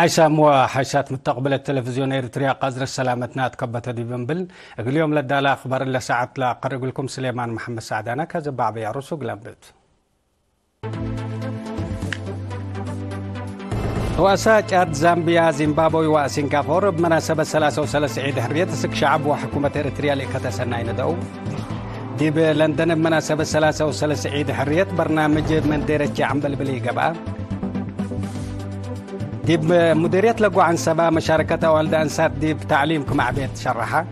حيسام وحيسات متقبل التلفزيون إريتريا قزر السلامة نات كبة دي بنبل اليوم لدى أخبار اللي ساعت لا قرق لكم سليمان محمد سعدانا كزبع بيعرسو قلنبت رؤساء جاد زامبيا زيمبابوي وسنغافور بمناسبة 33 عيد حرية تسك شعب وحكومة إريتريا لكتسنى ندعو دي بلندن بمناسبة 33 عيد حرية برنامج من ديرة عمبل بلي قبعه ديب مديرية لقوا عن سبا مشاركتها والدة أنسات ديب تعليمكم مع بيت شرحة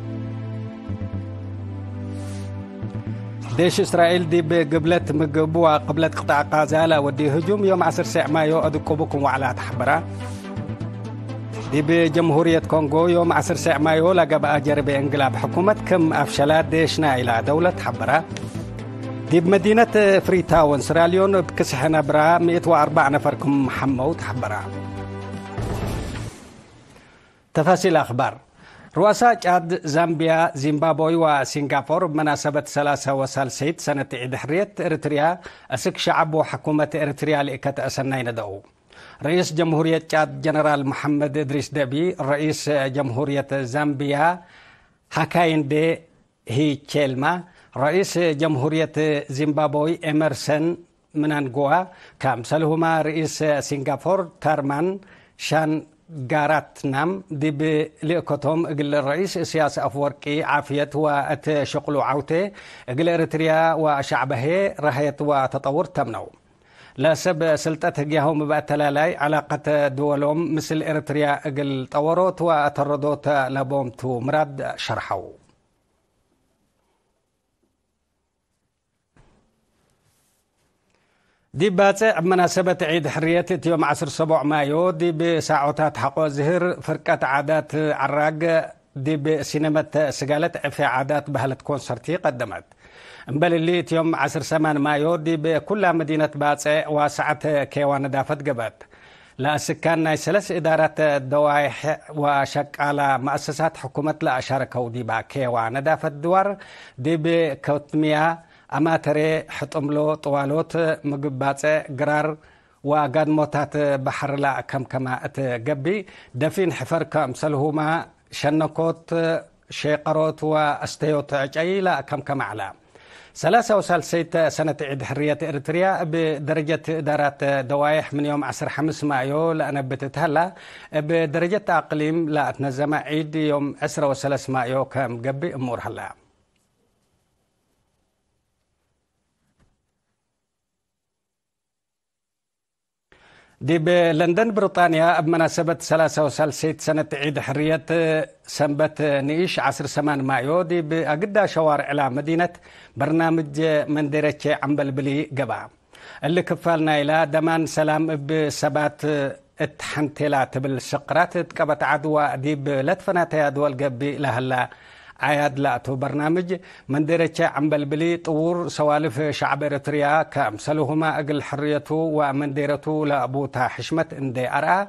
ديش إسرائيل ديب قبلت مقبوة قبلت قطاع قازالة ودي هجوم يوم عصر ما مايو أدكوبكم وعلى تحبرة ديب جمهورية كونغو يوم عصر ساعة مايو لقى بقى جرب انقلاب حكومتكم أفشلات ديشنا إلى دولة حبرة ديب مدينة تاون سراليون بكسح نبرة 104 نفركم حمو تحبرة تفاصيل الأخبار رؤساء تشاد زامبيا زيمبابوي وسنغافور بمناسبة 33 سنة إدحرية إريتريا أسك شعب حكومة إريتريا لإكت أسنين ندعو رئيس جمهورية تشاد جنرال محمد إدريس دبي رئيس جمهورية زامبيا دي هي تشيلما رئيس جمهورية زيمبابوي إمرسن منانغوا كامسلهما رئيس سنغافور تارمان شان جاراتنام دي بليكوتهم قل الرئيس سياس أفوركي عافيت وات شقل عوته اجل اريتريا وشعبه رهيت وتطور تمنو لا سب سلطة جهوم باتلالاي علاقة دولهم مثل إريتريا قل طورت وأتردوت لبومتو مراد شرحو دي باتة بمناسبة عيد حريتة يوم عصر سبع مايو دي بساعوتا تحقو زهر فرقة عادات عراق دي بسينما سقالة في عادات بهلة كونسرتي قدمت مبال اللي يوم عصر سمان مايو دي بكل مدينة باتة واسعة كيوان دافت قبات لا سكان ناي سلس إدارة دواي وشك على مؤسسات حكومة لا أشاركوا دي با كيوان دافت دوار دي بكوتميا ኣማተሬ ሕጥምሎ ጥዋሎት ምግባፀ ግራር ዋጋድሞታት ባሕርላ ከምከማ እትገቢ ደፊን ሕፈር ከምሰልሁማ ሸነኮት ሸቀሮት وأስተዮት ዕጨይላ ከምከማ ዕላ 36 سنة عيد حرية إريتريا بدرجة إدارات دوايح من يوم 15 مايو لأنا بتتهلا بدرجة أقليم لا أتنزم عيد يوم 13 مايو كم قبي أمور هلا دي بلندن بريطانيا بمناسبة 33 سنة عيد حرية آه، سنبت آه، نيش عصر سمان مايو دي بأقدا شوارع إلى مدينة برنامج آه، ديرتش عمبل بلي قبع اللي كفالنا إلى دمان سلام بسبات اتحنتلات بالسقرات تكبت عدوى دي بلتفنات يا دول قبي لهلا عياد لأتو برنامج مندرجة عنبلبلي طور سوالف شعب إريتريا كامسلهما أقل حريته ومنديرته لأبوتا حشمت اندي أرى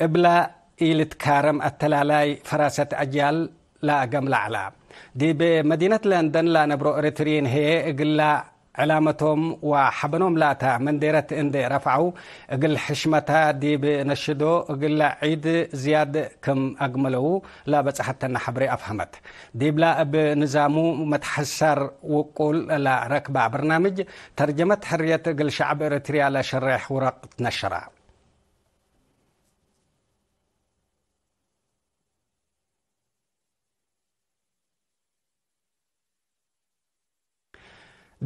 إبلا كارم التلالاي فراسة أجيال لا أقم لعلا دي بمدينة لندن لا نبرو إريترين هي إقلا علامتهم وحبنهم لاتا من ديرة اندي رفعوا قل حشمتا دي بنشدو قل عيد زياد كم أقملو لا بس حتى حبري أفهمت دي بلا بنزامو متحسر وقول لا ركبع برنامج ترجمة حرية قل شعب إريتريا لا شرح ورق تنشرها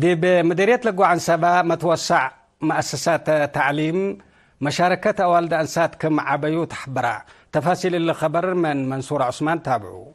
دي بمديرية لقو عن سبا متوسع مؤسسات تعليم مشاركة والد أنسات كم عبيو تحبرا تفاصيل الخبر من منصور عثمان تابعو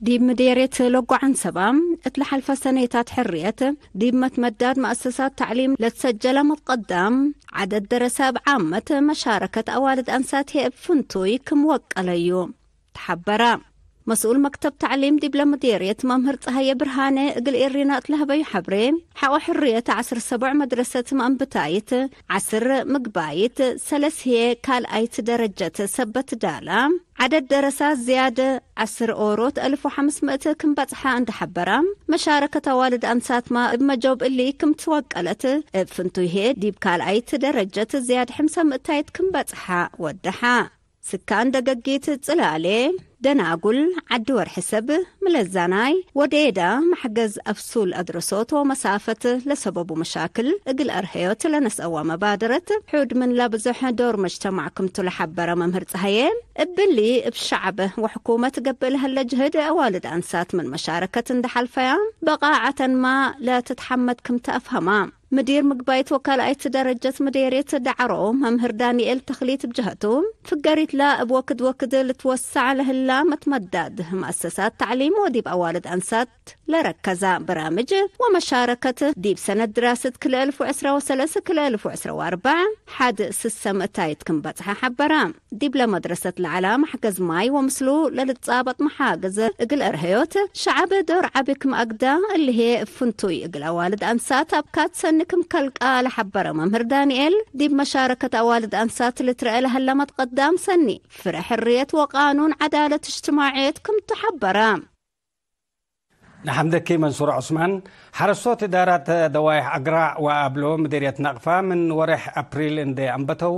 ديب مديرية لوغو عن سبام اتلحل فسنيتات حريت ديب متمداد مؤسسات تعليم لتسجل متقدم عدد درسة بعامة مشاركة والد أنسات هي بفنتوي كم وقليو تحبرا مسؤول مكتب تعليم دبلا مديرية ممهر هيا برهانة قل أطلها بي حبري حوا حرية عسر سبع مدرسة مأم بتايت عسر مقبايت سلس هي كال أيت درجة سبت دالا عدد درسات زيادة عسر أوروت ألف مئة كم بطحة عند حبرة مشاركة والد أنسات ما بمجوب اللي كم توقلت فنتو هي ديب كال أيت درجة زياد حمسة مئتايت كم بطحة ودحة سكان دقيت تلالي دناقل عدور حسب ملزاناي وديدا محجز أفصول أدرسوت ومسافة لسبب مشاكل اقل أرهيوت لنس أو مبادرة حود من لابزوح دور مجتمعكم تلحبر ممهر تهيين ابلي بشعب وحكومة قبل هالجهد أوالد أنسات من مشاركة دحال فيام بقاعة ما لا تتحمد كم تأفهمام مدير مقبايت وكالأية درجة مديرية دعروم ممهر دانيኤል تخليت بجهتهم فقريت لا بوكد وكد لتوسع لهلا متمدد مؤسسات تعليم وديب أوالد أنسات لركز برامج ومشاركة ديب سنة دراسة كل ألف وعسرة وسلسة كل ألف وعسرة واربع حد سسم تايت كمبتحة حبرام ديب لمدرسة العلام حقز ماي ومسلو للتصابط محاقز اقل أرهيوت شعب دور عبك مأقدا اللي هي فنتوي اقل أوالد أنسات أبكات سنة ንክም ከልቃ ዝሓበረ መምህር ዳንኤል ዲብ መሻረከት ኣዋልድ ኣንሳት ልትርአ ዝሃለመት ቀዳምሰኒ ፍረ ሕርየት ወቃኑን ዓዳለት እጅትማዕየት ከም نحمد كي منصور عثمان حرصت إدارة دوايح أقراع وأبلو مديرية نقفة من ورح أبريل اندي أمبتو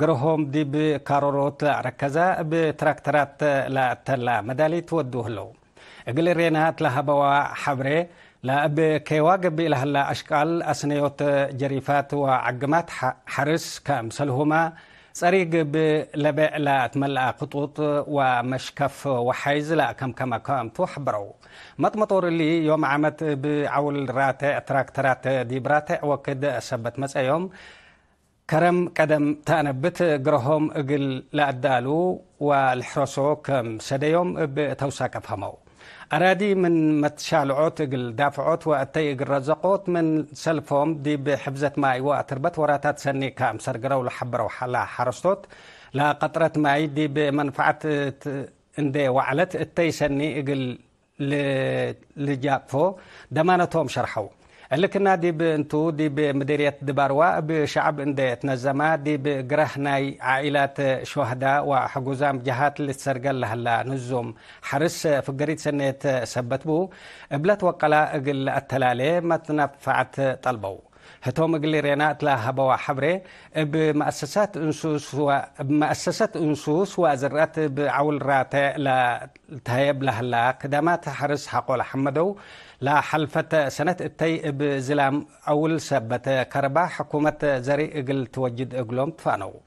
قرهم دي بكاروروت ركزة بتراكترات لا تلا مدالي تودوه له أقل رينات لها بوا حبري لا أبي كيواجب إلى هلا أشكال أسنيوت جريفات وعقمات حرس كامسلهما صريق بلبع لا تملا خطوط ومشكف وحيز لا كم كما كام تحبرو مطمطور اللي يوم عمت بعول راتع تراكترات دي براتع وكد سبت مساء يوم كرم قدم تانبت قرهم اجل لا ادالو والحرسو كم سديوم بتوساك فهمو أرادي من متشالعوت قل دافعوت وأتيق الرزقوت من سلفهم دي بحبزة ماي وأتربت وراتات سني كام سرقرو ولحبرة وحلا حرستوت لا قطرة ماي دي بمنفعة اندي وعلت التي سني اقل لجاكفو دمانتهم شرحوا لكن دي بنتو دي بمديرية دباروا بشعب اندي تنزما دي ناي عائلات شهداء وحجوزام جهات اللي تسرقل لهلا نزوم حرس فقريت سنة سبتبو بلا توقلا اقل التلالي ما تنفعت طلبو هتوم قل رينا لا هبوا حبري بمؤسسات انسوس بمؤسسات انسوس وازرات بعول راتي لا تهيب لهلا قدامات حرس حقول حمدو لا حلفة سنة التي بزلام أول سبت كربا حكومة زري إجل توجد إقلوم تفانو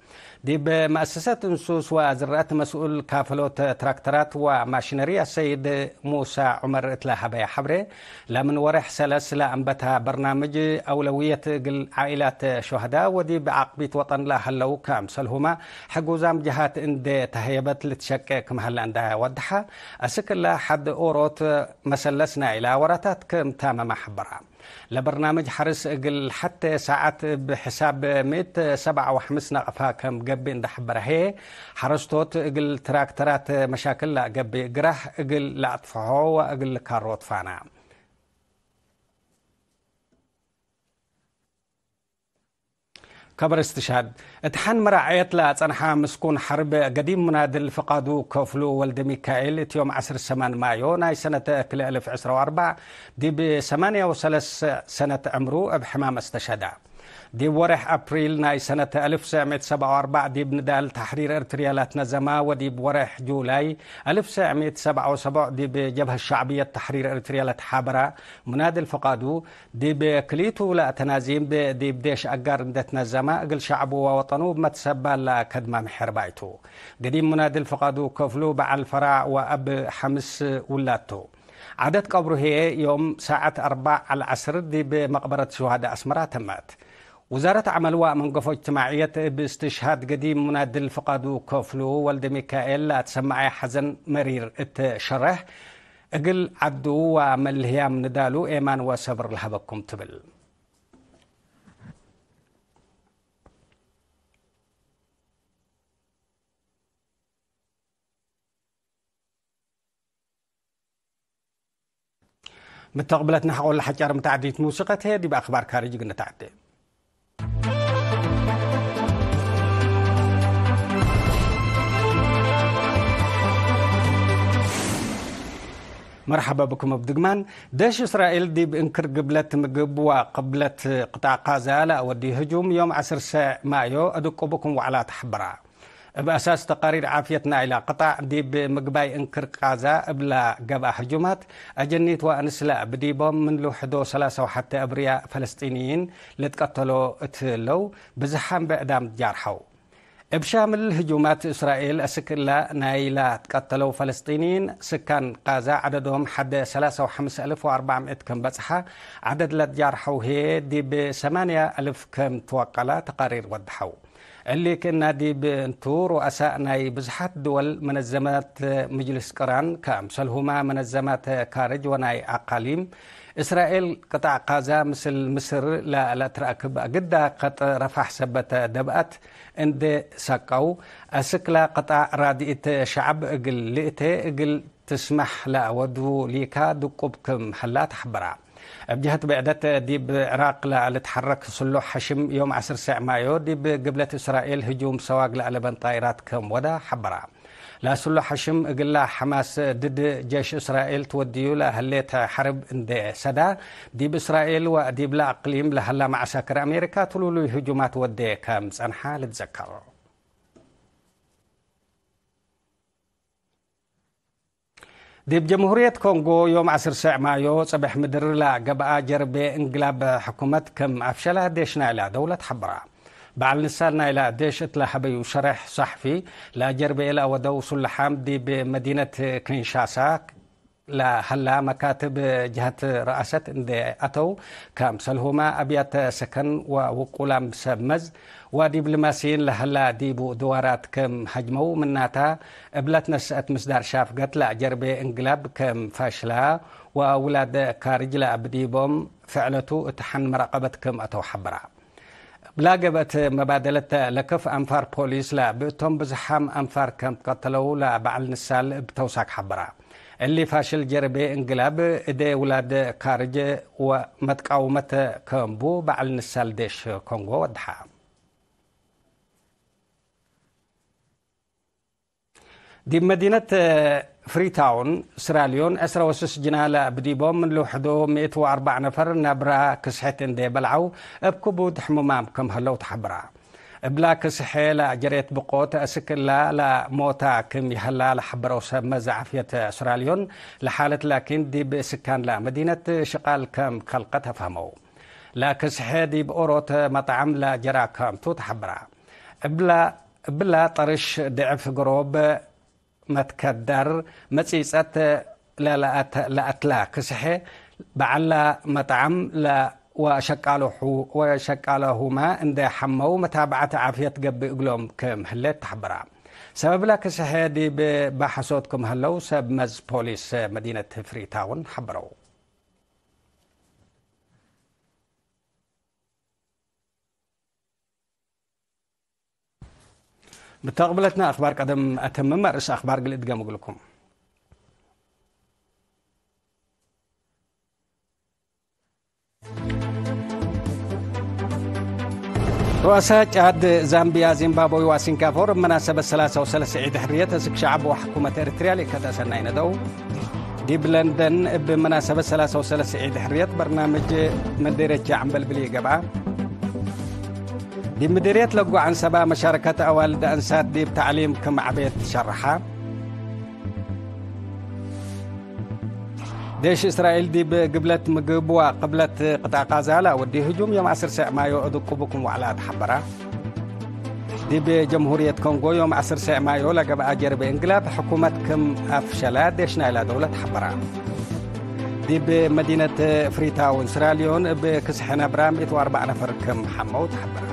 دي بمؤسسة انسوس وزرات مسؤول كافلوت تراكترات وماشينريا السيد موسى عمر اتلاها بيا حبري لمن ورح سلس أنبتها برنامج أولوية إقل عائلات شهداء ودي بعقبية وطن لا هلو كام سلهما حقوزام جهات اندي تهيبت لتشكك مهلا عندها ودحة أسك الله حد أوروت مسلسنا إلى ورات ساعتات كم تاما محبرة لبرنامج حرس اقل حتى ساعات بحساب ميت سبعة وحمس نقفها كم قبي اند حبر هي حرستوت اقل تراكترات مشاكل لا قبي قرح اقل لا اطفحو واقل كاروت فانام كبرستشهد اتحن مرعيت لا تنحى مسكون حرب قديم منادل فقادو كوفلو ولد ميكائيل يوم عصر سمان مايو ناي سنة كل دي بثمانية وثلاث سنة أمرو بحمام استشهدها دي ورح أبريل ناي سنة 1947 دي بندال تحرير إرتريا لاتنزما ودي بورح جولاي 1977 دي بجبهة الشعبية تحرير إرتريا لتحابرة منادي الفقادو دي بكليتو لا تنازيم دي بديش أقار ندتنزما أقل ووطنو ووطنه لا كدما محر بايتو قديم منادي الفقادو كفلو بع الفرع وأب حمس ولاتو عدد قبره يوم ساعة أربع العصر دي بمقبرة شهداء أسمرة تمات وزارة عمل قفو اجتماعية باستشهاد قديم منادل فقادو كوفلو والد ميكائيل تسمع حزن مرير التشره أقل عبدو وملهيام ندالو إيمان وصبر لهبكم تبل متقبلتنا حقول الحجار متعديت موسيقى تهدي بأخبار كاريجي قلنا تعدي مرحبا بكم بدقمان داش إسرائيل دي بإنكر قبلت مقب وقبلت قطاع غزة ودي هجوم يوم 10 مايو ادق بكم وعلى تحبرا بأساس تقارير عافيتنا إلى قطاع دي بمقباي إنكر غزة بلا قبا هجومات أجنيت وأنسلا بديبهم من لو حدو ثلاثة وحتى أبرياء فلسطينيين لتقتلوا اتلو بزحام بإعدام جارحو بشامل هجومات إسرائيل أسكلا نايلا قتلوا فلسطينيين سكان غزه عددهم حد 35400 كم بصحة عدد الجرحى هي دي ب 8000 كم توقلا تقارير وضحوا اللي عليك النادي بنتور وأساءناي بزحات دول منزمات آه، مجلس قران كامسل هما منزمات آه، كارج وناي أقاليم إسرائيل قطع قازا مثل مصر لا لا تراكب قد قط رفح سبت آه، دبأت عند سكو أسكلا قطع راديت شعب أقل لئته أقل تسمح لا ودو ليكا دقوبكم حلات حبرام بجهة بعدت ديب عراق على تحرك صلح حشم يوم 10 ساعة مايو ديب قبلت إسرائيل هجوم سواق على بن طائرات كم ودا حبرا لا سلو حشم قلا حماس ضد جيش إسرائيل توديو هليت حرب اند سدا ديب إسرائيل وديب لا أقليم لهلا مع سكر أمريكا تلولو هجومات ودي كم صنحة لتذكر ديب جمهورية كونغو يوم عصر ساعة مايو صبح مدر لا قبعة جربة انقلاب حكومة كم أفشلا ديشنا إلى دولة حبرة بعد نسالنا إلى ديش اتلا حبي شرح صحفي لا جربة إلى ودو سلحام دي بمدينة كينشاساك لا هلا مكاتب جهة رئاسة اندي اتو كام سلهما ابيات سكن ووقولام سمز ودبلوماسيين لهلا ديبو دوارات كم حجمو مناتا ابلت نسأت مصدر شاف قتلى جربي انقلاب كم فاشلا وولاد كارجلا ابديبوم فعلتو تحن مراقبت كم اتو حبرا بلا مبادلة لكف أنفار بوليس لا بتم بزحام أنفار كم قتلوا لا بعل نسال بتوساك حبره اللي فاشل جربة انقلاب ادي ولاد كارج ومتقاومة كامبو بعل نسال ديش كونغو ودحا دي مدينة آه، فريتاون سراليون أسرى وسس جنالة بديبوم من لوحدو واربع نفر نبرا كسحتن دي بلعو ابكبو دحممام كم هلو تحبرا بلا كسحي لا جريت بقوت أسكن لا لا موتا كم يهلا لحبر وسمى زعفية أسراليون لحالة لكن دي بسكان لا مدينة شقال كم خلقتها فهمو لا كسحي دي بأوروت مطعم لا جرا كم توت حبرا بلا بلا طرش دعف قروب متكدر متسيسات لا لا أتلا كسحي بعلا مطعم لا وشكالهما عند حمو متابعة عافية قب إقلوم كم هلت تحبرا سبب لك سهادي بحسوتكم هلا سب مز بوليس مدينة فري تاون حبرو بتقبلتنا أخبار قدم أتم رئيس أخبار قلت قام لكم رؤساء جهاد زامبيا زيمبابوي وسنغافورة بمناسبة الثلاثة وثلاثة عيد حرية هزك شعب وحكومة إريتريا لكذا سنة دو ديب لندن بمناسبة الثلاثة وثلاثة عيد حرية برنامج مديرة جعم بلبلية قبعة دي مديرية لقوا عن سبا مشاركة أوالد أنسات ديب تعليم كم عبيت شرحة ديش إسرائيل دي قبلت مقبوة قبلت قطاع غزة لا ودي هجوم يوم عصر ساعة ما كوبكم وعلى تحبرة دي بجمهورية كونغو يوم عصر ساعة ما يولا قبل أجر بإنقلاب حكومتكم أفشلات ديشنا إلى دولة حبرة دي بمدينة فريتاون سراليون بكسحنا برامئة أربع نفر كم حموت حبرة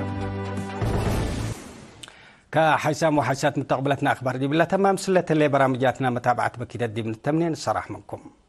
كحيسام وحيسات متقبلتنا أخبار دي بلا تمام سلة اللي برامجاتنا متابعة بكيدة دي من التمنين الصراح منكم